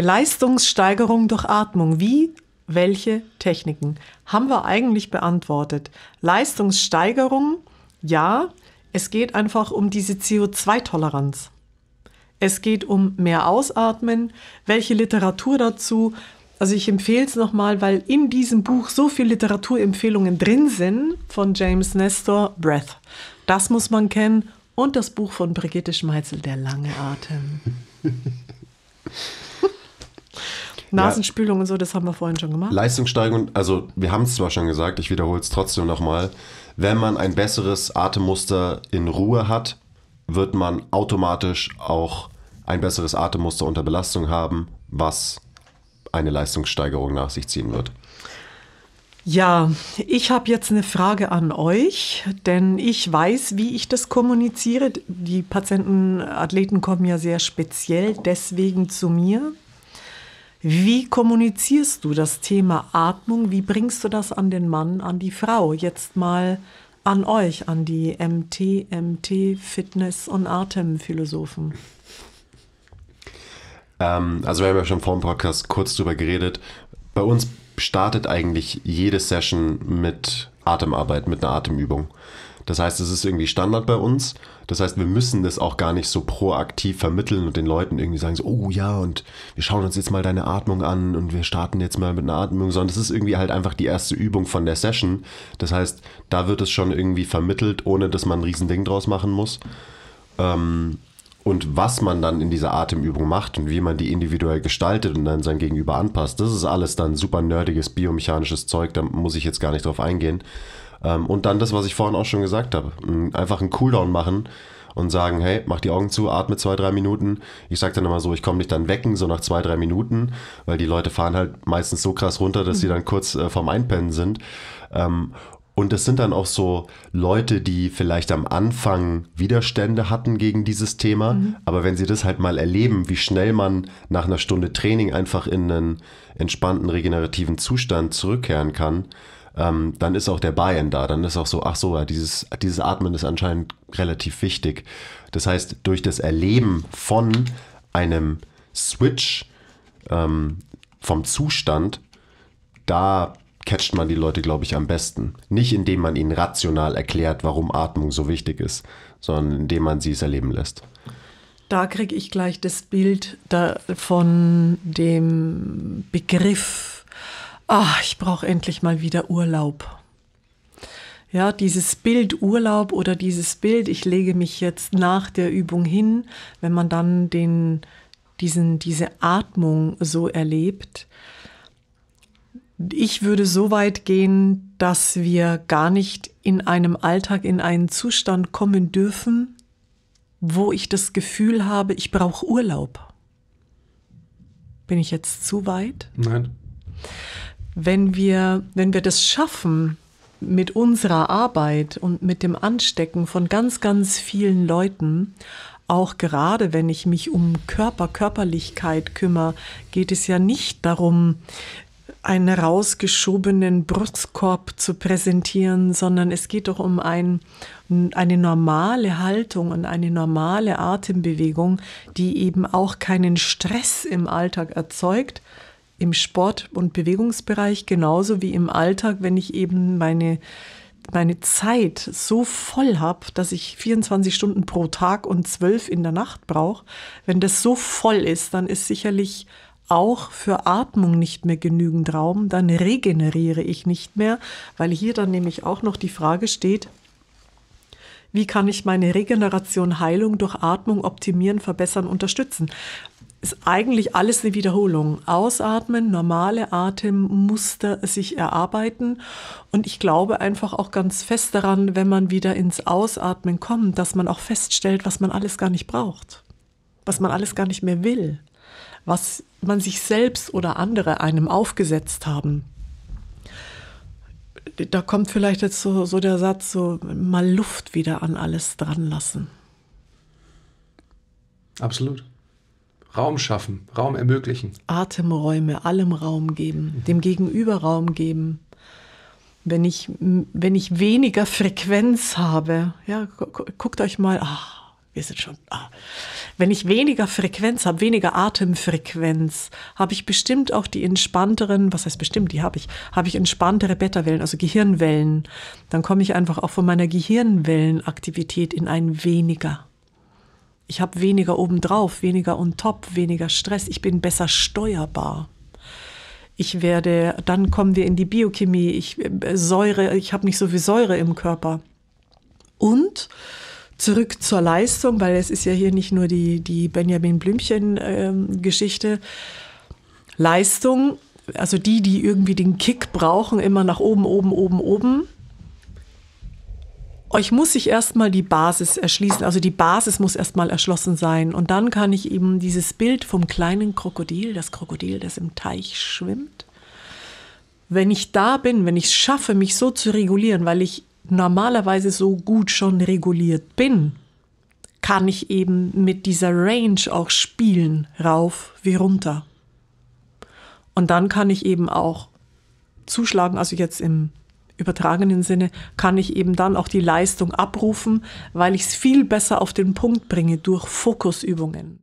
Leistungssteigerung durch Atmung. Wie? Welche Techniken? Haben wir eigentlich beantwortet. Leistungssteigerung, ja, es geht einfach um diese CO2-Toleranz. Es geht um mehr Ausatmen, welche Literatur dazu. Also ich empfehle es nochmal, weil in diesem Buch so viele Literaturempfehlungen drin sind von James Nestor, Breath. Das muss man kennen. Und das Buch von Brigitte Schmeitzel, Der lange Atem. Nasenspülung ja. und so, das haben wir vorhin schon gemacht. Leistungssteigerung, also wir haben es zwar schon gesagt, ich wiederhole es trotzdem nochmal. Wenn man ein besseres Atemmuster in Ruhe hat, wird man automatisch auch ein besseres Atemmuster unter Belastung haben, was eine Leistungssteigerung nach sich ziehen wird. Ja, ich habe jetzt eine Frage an euch, denn ich weiß, wie ich das kommuniziere. Die Patienten, Athleten kommen ja sehr speziell deswegen zu mir, wie kommunizierst du das Thema Atmung? Wie bringst du das an den Mann, an die Frau? Jetzt mal an euch, an die MT, MT, Fitness- und Atemphilosophen. Ähm, also wir haben ja schon vor dem Podcast kurz drüber geredet. Bei uns startet eigentlich jede Session mit Atemarbeit, mit einer Atemübung. Das heißt, es ist irgendwie Standard bei uns. Das heißt, wir müssen das auch gar nicht so proaktiv vermitteln und den Leuten irgendwie sagen, so, oh ja, und wir schauen uns jetzt mal deine Atmung an und wir starten jetzt mal mit einer Atmung, sondern das ist irgendwie halt einfach die erste Übung von der Session. Das heißt, da wird es schon irgendwie vermittelt, ohne dass man ein Riesending draus machen muss. Ähm, und was man dann in dieser Atemübung macht und wie man die individuell gestaltet und dann sein Gegenüber anpasst, das ist alles dann super nerdiges biomechanisches Zeug, da muss ich jetzt gar nicht drauf eingehen. Ähm, und dann das, was ich vorhin auch schon gesagt habe. Mm, einfach einen Cooldown machen und sagen, hey, mach die Augen zu, atme zwei, drei Minuten. Ich sage dann immer so, ich komme dich dann wecken, so nach zwei, drei Minuten, weil die Leute fahren halt meistens so krass runter, dass sie mhm. dann kurz äh, vorm Einpennen sind. Ähm, und das sind dann auch so Leute, die vielleicht am Anfang Widerstände hatten gegen dieses Thema. Mhm. Aber wenn sie das halt mal erleben, wie schnell man nach einer Stunde Training einfach in einen entspannten, regenerativen Zustand zurückkehren kann, ähm, dann ist auch der Buy-in da. Dann ist auch so, ach so, ja, dieses, dieses Atmen ist anscheinend relativ wichtig. Das heißt, durch das Erleben von einem Switch ähm, vom Zustand, da catcht man die Leute, glaube ich, am besten. Nicht indem man ihnen rational erklärt, warum Atmung so wichtig ist, sondern indem man sie es erleben lässt. Da kriege ich gleich das Bild von dem Begriff ach, ich brauche endlich mal wieder Urlaub. Ja, dieses Bild Urlaub oder dieses Bild, ich lege mich jetzt nach der Übung hin, wenn man dann den, diesen, diese Atmung so erlebt. Ich würde so weit gehen, dass wir gar nicht in einem Alltag in einen Zustand kommen dürfen, wo ich das Gefühl habe, ich brauche Urlaub. Bin ich jetzt zu weit? Nein wenn wir, wenn wir das schaffen, mit unserer Arbeit und mit dem Anstecken von ganz, ganz vielen Leuten, auch gerade wenn ich mich um Körper, Körperlichkeit kümmere, geht es ja nicht darum, einen rausgeschobenen Brustkorb zu präsentieren, sondern es geht doch um ein, eine normale Haltung und eine normale Atembewegung, die eben auch keinen Stress im Alltag erzeugt, im Sport- und Bewegungsbereich genauso wie im Alltag, wenn ich eben meine, meine Zeit so voll habe, dass ich 24 Stunden pro Tag und 12 in der Nacht brauche, wenn das so voll ist, dann ist sicherlich auch für Atmung nicht mehr genügend Raum, dann regeneriere ich nicht mehr, weil hier dann nämlich auch noch die Frage steht, wie kann ich meine Regeneration, Heilung durch Atmung optimieren, verbessern, unterstützen? ist eigentlich alles eine Wiederholung. Ausatmen, normale Atemmuster sich erarbeiten. Und ich glaube einfach auch ganz fest daran, wenn man wieder ins Ausatmen kommt, dass man auch feststellt, was man alles gar nicht braucht, was man alles gar nicht mehr will, was man sich selbst oder andere einem aufgesetzt haben da kommt vielleicht jetzt so, so, der Satz, so mal Luft wieder an alles dran lassen. Absolut. Raum schaffen, Raum ermöglichen. Atemräume, allem Raum geben, dem Gegenüber Raum geben. Wenn ich, wenn ich weniger Frequenz habe, ja, guckt euch mal, ach, wir sind schon, ach. wenn ich weniger Frequenz habe, weniger Atemfrequenz, habe ich bestimmt auch die entspannteren, was heißt bestimmt, die habe ich, habe ich entspanntere Beta-Wellen, also Gehirnwellen. Dann komme ich einfach auch von meiner Gehirnwellenaktivität in ein weniger. Ich habe weniger obendrauf, weniger on top, weniger Stress. Ich bin besser steuerbar. Ich werde, dann kommen wir in die Biochemie. Ich äh, Säure, ich habe nicht so viel Säure im Körper. Und zurück zur Leistung, weil es ist ja hier nicht nur die, die Benjamin Blümchen-Geschichte. Ähm, Leistung, also die, die irgendwie den Kick brauchen, immer nach oben, oben, oben, oben, euch muss sich erstmal die Basis erschließen. Also die Basis muss erstmal erschlossen sein. Und dann kann ich eben dieses Bild vom kleinen Krokodil, das Krokodil, das im Teich schwimmt, wenn ich da bin, wenn ich es schaffe, mich so zu regulieren, weil ich normalerweise so gut schon reguliert bin, kann ich eben mit dieser Range auch spielen, rauf wie runter. Und dann kann ich eben auch zuschlagen, also jetzt im übertragenen Sinne, kann ich eben dann auch die Leistung abrufen, weil ich es viel besser auf den Punkt bringe durch Fokusübungen.